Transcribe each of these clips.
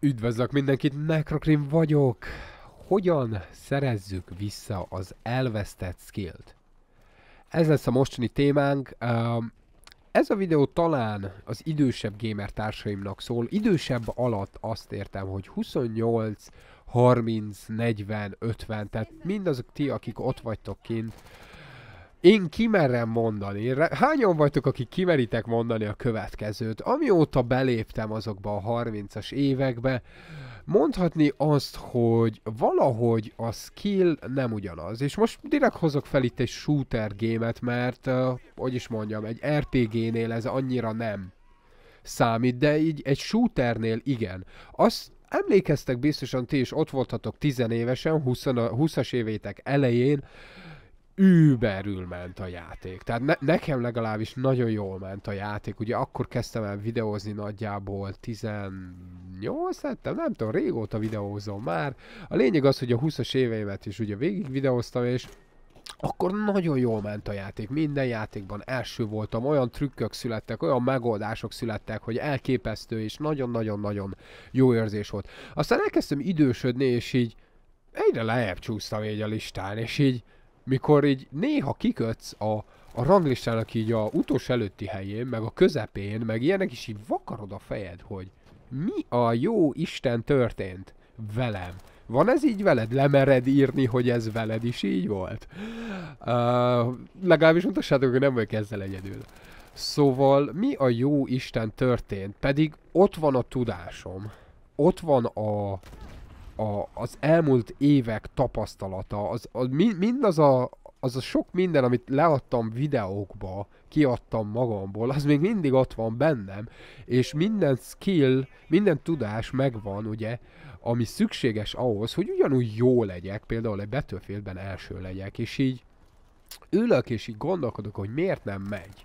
Üdvözlök mindenkit, Necrocrim vagyok! Hogyan szerezzük vissza az elvesztett skillt? Ez lesz a mostani témánk. Ez a videó talán az idősebb gamer társaimnak szól. Idősebb alatt azt értem, hogy 28, 30, 40, 50, tehát mindazok ti, akik ott vagytok kint, én kimerem mondani. Hányan vagytok, akik kimeritek mondani a következőt? Amióta beléptem azokba a 30-as évekbe, mondhatni azt, hogy valahogy a skill nem ugyanaz. És most direkt hozok fel itt egy shooter gémet, mert, uh, hogy is mondjam, egy RPG-nél ez annyira nem számít, de így egy shooternél igen. Azt emlékeztek biztosan ti is, ott voltatok tizenévesen, 20-as évétek elején, überül ment a játék. Tehát ne, nekem legalábbis nagyon jól ment a játék. Ugye akkor kezdtem el videózni nagyjából 18 lettem, hát nem tudom, régóta videózom már. A lényeg az, hogy a 20-as éveimet is ugye végig videóztam, és akkor nagyon jól ment a játék. Minden játékban első voltam, olyan trükkök születtek, olyan megoldások születtek, hogy elképesztő és nagyon-nagyon-nagyon jó érzés volt. Aztán elkezdtem idősödni, és így egyre lejjebb csúsztam így a listán, és így mikor így néha kikötsz a, a ranglistának így a utolsó előtti helyén, meg a közepén, meg ilyenek is így vakarod a fejed, hogy mi a jó Isten történt velem. Van ez így veled? Lemered írni, hogy ez veled is így volt? Uh, legalábbis mutassátok, hogy nem vagyok ezzel egyedül. Szóval mi a jó Isten történt? Pedig ott van a tudásom. Ott van a, a, az elmúlt évek tapasztalata, az, az mindaz a, az a sok minden, amit leadtam videókba, kiadtam magamból, az még mindig ott van bennem, és minden skill, minden tudás megvan, ugye, ami szükséges ahhoz, hogy ugyanúgy jó legyek, például egy betőfélben első legyek, és így ülök, és így gondolkodok, hogy miért nem megy.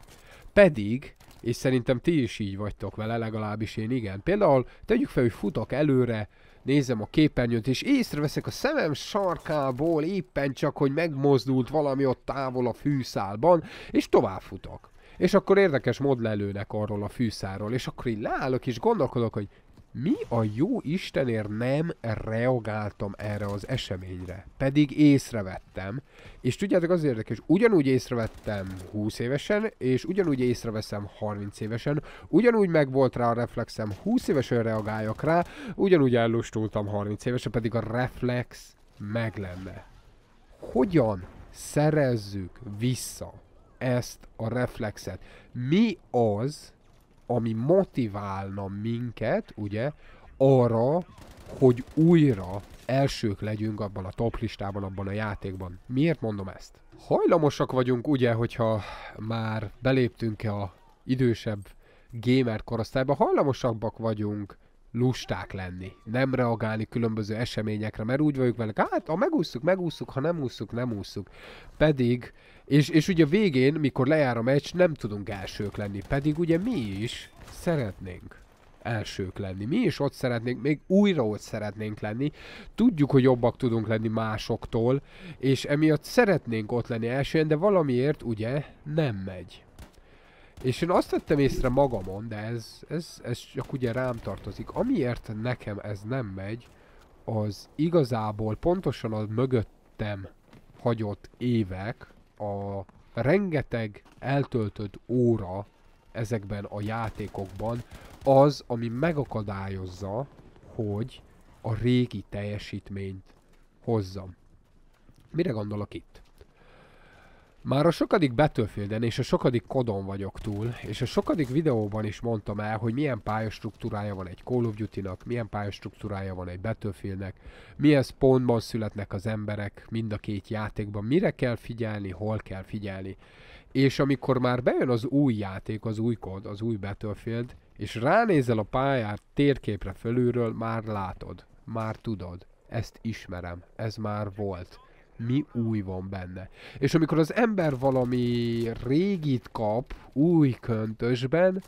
Pedig, és szerintem ti is így vagytok vele, legalábbis én igen. Például tegyük fel, hogy futok előre, Nézem a képernyőt, és észreveszek a szemem sarkából éppen csak, hogy megmozdult valami ott távol a fűszálban, és tovább futok És akkor érdekes mód lelőnek arról a fűszáról, és akkor így leállok és gondolkodok, hogy mi a jó Istenért nem reagáltam erre az eseményre? Pedig észrevettem. És tudjátok, az érdekes, ugyanúgy észrevettem 20 évesen, és ugyanúgy észreveszem 30 évesen, ugyanúgy megvolt rá a reflexem, 20 évesen reagáljak rá, ugyanúgy ellustultam 30 évesen, pedig a reflex meg lenne. Hogyan szerezzük vissza ezt a reflexet? Mi az, ami motiválna minket, ugye, arra, hogy újra elsők legyünk abban a top listában, abban a játékban. Miért mondom ezt? Hajlamosak vagyunk, ugye, hogyha már beléptünk-e a idősebb gamer korosztályba, hajlamosabbak vagyunk lusták lenni, nem reagálni különböző eseményekre, mert úgy vagyunk velük, hát ha megúsztuk, megúsztuk, ha nem úsztuk, nem úsztuk. Pedig, és, és ugye végén, mikor lejár a meccs, nem tudunk elsők lenni, pedig ugye mi is szeretnénk elsők lenni. Mi is ott szeretnénk, még újra ott szeretnénk lenni. Tudjuk, hogy jobbak tudunk lenni másoktól, és emiatt szeretnénk ott lenni elsően, de valamiért ugye nem megy. És én azt tettem észre magamon, de ez, ez, ez csak ugye rám tartozik. Amiért nekem ez nem megy, az igazából pontosan a mögöttem hagyott évek, a rengeteg eltöltött óra ezekben a játékokban az, ami megakadályozza, hogy a régi teljesítményt hozzam. Mire gondolok itt? Már a sokadik Battlefielden és a sokadik kodon vagyok túl, és a sokadik videóban is mondtam el, hogy milyen pályastruktúrája van egy Call of Duty-nak, milyen pályastruktúrája van egy Battlefieldnek, milyen spawnban születnek az emberek mind a két játékban, mire kell figyelni, hol kell figyelni. És amikor már bejön az új játék, az új kod, az új Battlefield, és ránézel a pályát térképre fölülről, már látod, már tudod, ezt ismerem, ez már volt mi új van benne. És amikor az ember valami régit kap új köntösben,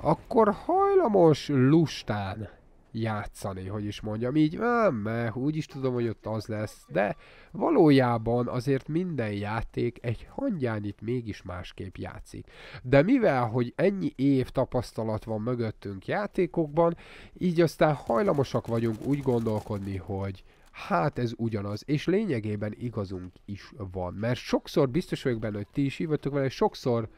akkor hajlamos lustán játszani, hogy is mondjam, így, mert úgy is tudom, hogy ott az lesz, de valójában azért minden játék egy hangyányit mégis másképp játszik. De mivel, hogy ennyi év tapasztalat van mögöttünk játékokban, így aztán hajlamosak vagyunk úgy gondolkodni, hogy hát ez ugyanaz, és lényegében igazunk is van, mert sokszor biztos vagyok benne, hogy ti is hívottok vele, sokszor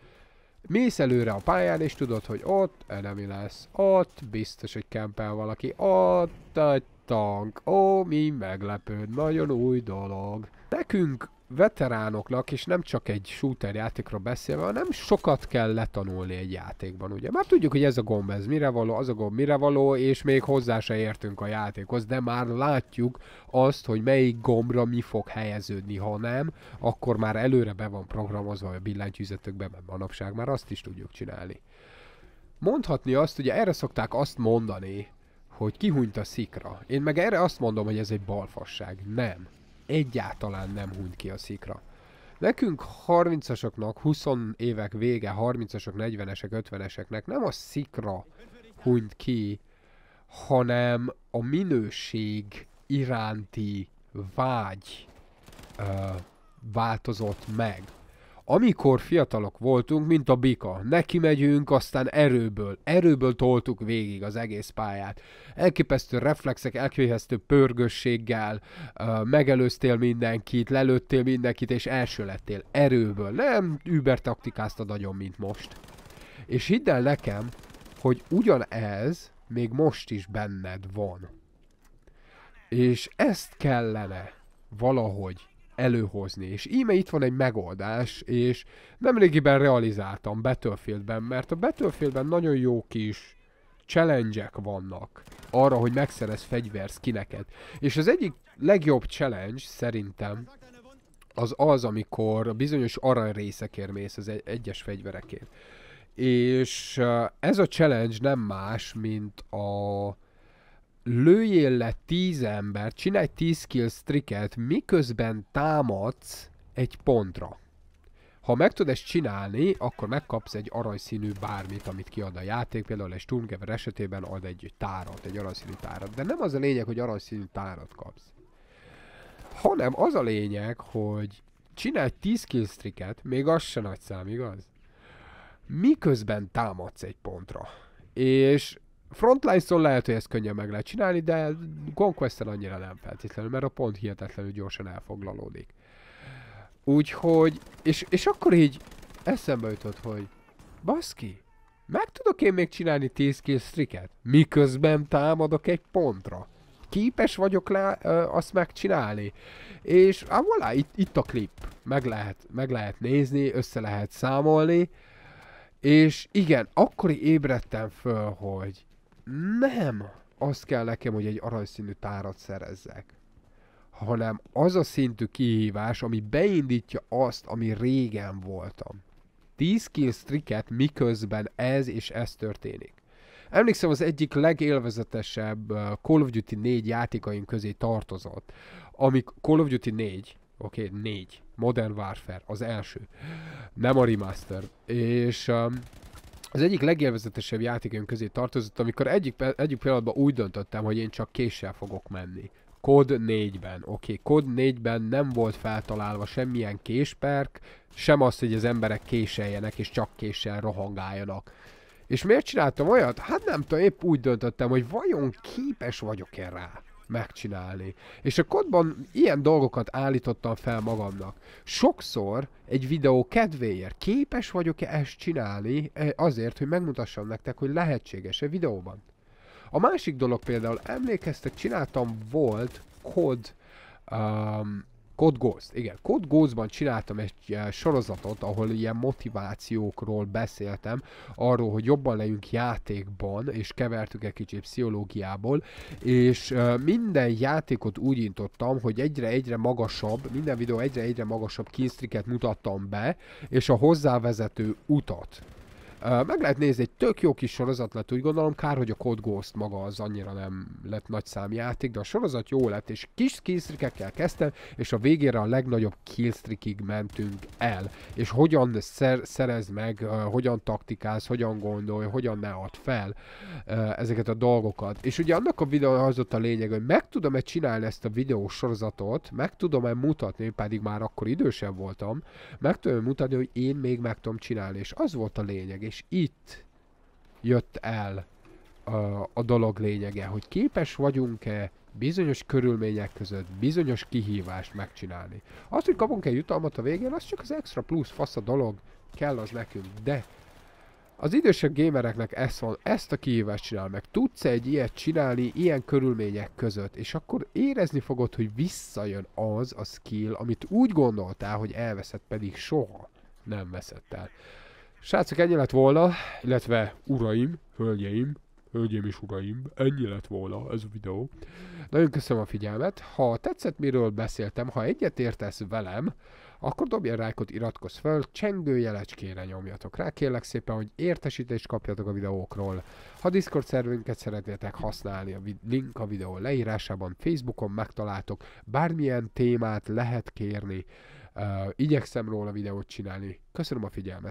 mész előre a pályán, és tudod, hogy ott enemi lesz, ott biztos, hogy kempel valaki, ott egy tank, ó, mi meglepő, nagyon új dolog. Nekünk veteránoknak, és nem csak egy shooter játékra beszélve, hanem sokat kell letanulni egy játékban, ugye? Már tudjuk, hogy ez a gomb ez mire való, az a gomb mire való, és még hozzá se értünk a játékhoz, de már látjuk azt, hogy melyik gombra mi fog helyeződni, ha nem, akkor már előre be van programozva a billentyűzetökbe, mert manapság már azt is tudjuk csinálni. Mondhatni azt, ugye erre szokták azt mondani, hogy kihunyt a szikra. Én meg erre azt mondom, hogy ez egy balfasság. Nem egyáltalán nem hunyt ki a szikra. Nekünk 30-asoknak, 20 évek vége, 30-asok, 40-esek, 50-eseknek nem a szikra hunyt ki, hanem a minőség iránti vágy ö, változott meg amikor fiatalok voltunk, mint a bika, neki megyünk, aztán erőből, erőből toltuk végig az egész pályát. Elképesztő reflexek, elképesztő pörgösséggel, megelőztél mindenkit, lelőttél mindenkit, és első lettél erőből. Nem über taktikáztad nagyon, mint most. És hidd el nekem, hogy ugyanez még most is benned van. És ezt kellene valahogy előhozni. És íme itt van egy megoldás, és nemrégiben realizáltam Battlefieldben, mert a Battlefieldben nagyon jó kis challenge vannak arra, hogy megszerez kineket. És az egyik legjobb challenge szerintem az az, amikor bizonyos részekért mész az egy egyes fegyverekért. És ez a challenge nem más, mint a lőjél le tíz embert, csinálj tíz kill streaket, miközben támadsz egy pontra. Ha meg tudod ezt csinálni, akkor megkapsz egy aranyszínű bármit, amit kiad a játék, például egy Sturmgever esetében ad egy tárat, egy aranyszínű tárat. De nem az a lényeg, hogy aranyszínű tárat kapsz. Hanem az a lényeg, hogy csinálj 10 killstreaket, még az se nagy szám, igaz? Miközben támadsz egy pontra. És Frontlines-on lehet, hogy ezt könnyen meg lehet csinálni, de conquest annyira nem feltétlenül, mert a pont hihetetlenül gyorsan elfoglalódik. Úgyhogy, és, és akkor így eszembe jutott, hogy baszki, meg tudok én még csinálni 10 kill streaket, miközben támadok egy pontra. Képes vagyok le ö, azt megcsinálni. És ám voilà, itt, itt a klip. Meg lehet, meg lehet nézni, össze lehet számolni. És igen, akkor ébredtem föl, hogy nem azt kell nekem, hogy egy aranyszínű tárat szerezzek, hanem az a szintű kihívás, ami beindítja azt, ami régen voltam. 10 kill striket miközben ez és ez történik. Emlékszem, az egyik legélvezetesebb uh, Call of Duty 4 játékaim közé tartozott, amik Call of Duty 4, oké, okay, 4, Modern Warfare, az első, nem a remaster, és um, az egyik legélvezetesebb játékaim közé tartozott, amikor egyik, egyik pillanatban úgy döntöttem, hogy én csak késsel fogok menni. Kod 4-ben. Oké, okay. Kod 4-ben nem volt feltalálva semmilyen késperk, sem az, hogy az emberek késeljenek és csak késsel rohangáljanak. És miért csináltam olyat? Hát nem tudom, épp úgy döntöttem, hogy vajon képes vagyok-e rá megcsinálni. És a kodban ilyen dolgokat állítottam fel magamnak. Sokszor egy videó kedvéért képes vagyok-e ezt csinálni eh, azért, hogy megmutassam nektek, hogy lehetséges-e videóban. A másik dolog például, emlékeztek, csináltam volt kod um, Code Ghost, igen. Code Ghostban csináltam egy e, sorozatot, ahol ilyen motivációkról beszéltem, arról, hogy jobban legyünk játékban, és kevertük egy kicsit pszichológiából, és e, minden játékot úgy intottam, hogy egyre-egyre magasabb, minden videó egyre-egyre magasabb kinstriket mutattam be, és a hozzávezető utat meg lehet nézni, egy tök jó kis sorozat lett, úgy gondolom, kár, hogy a Code Ghost maga az annyira nem lett nagy számjáték, de a sorozat jó lett, és kis killstreakekkel kezdtem, és a végére a legnagyobb killstreakig mentünk el. És hogyan szer- szerez meg, hogyan taktikálsz, hogyan gondolj, hogyan ne add fel ezeket a dolgokat. És ugye annak a videó az ott a lényeg, hogy meg tudom-e csinálni ezt a videós sorozatot, meg tudom-e mutatni, pedig már akkor idősebb voltam, meg tudom mutatni, hogy én még meg tudom csinálni, és az volt a lényeg és itt jött el a, a dolog lényege, hogy képes vagyunk-e bizonyos körülmények között bizonyos kihívást megcsinálni. Azt, hogy kapunk egy jutalmat a végén, az csak az extra plusz fasz a dolog, kell az nekünk, de az idősebb gamereknek ezt van, ezt a kihívást csinál meg. Tudsz egy ilyet csinálni ilyen körülmények között, és akkor érezni fogod, hogy visszajön az a skill, amit úgy gondoltál, hogy elveszett, pedig soha nem veszett el. Srácok, ennyi lett volna, illetve uraim, hölgyeim, hölgyeim és uraim, ennyi lett volna ez a videó. Nagyon köszönöm a figyelmet, ha tetszett miről beszéltem, ha egyet értesz velem, akkor dobj rájkot, iratkozz fel, csengő jelecskére nyomjatok rá, kérlek szépen, hogy értesítést kapjatok a videókról. Ha Discord szervünket szeretnétek használni, a link a videó leírásában, Facebookon megtaláltok, bármilyen témát lehet kérni, uh, igyekszem róla videót csinálni. Köszönöm a figyelmet!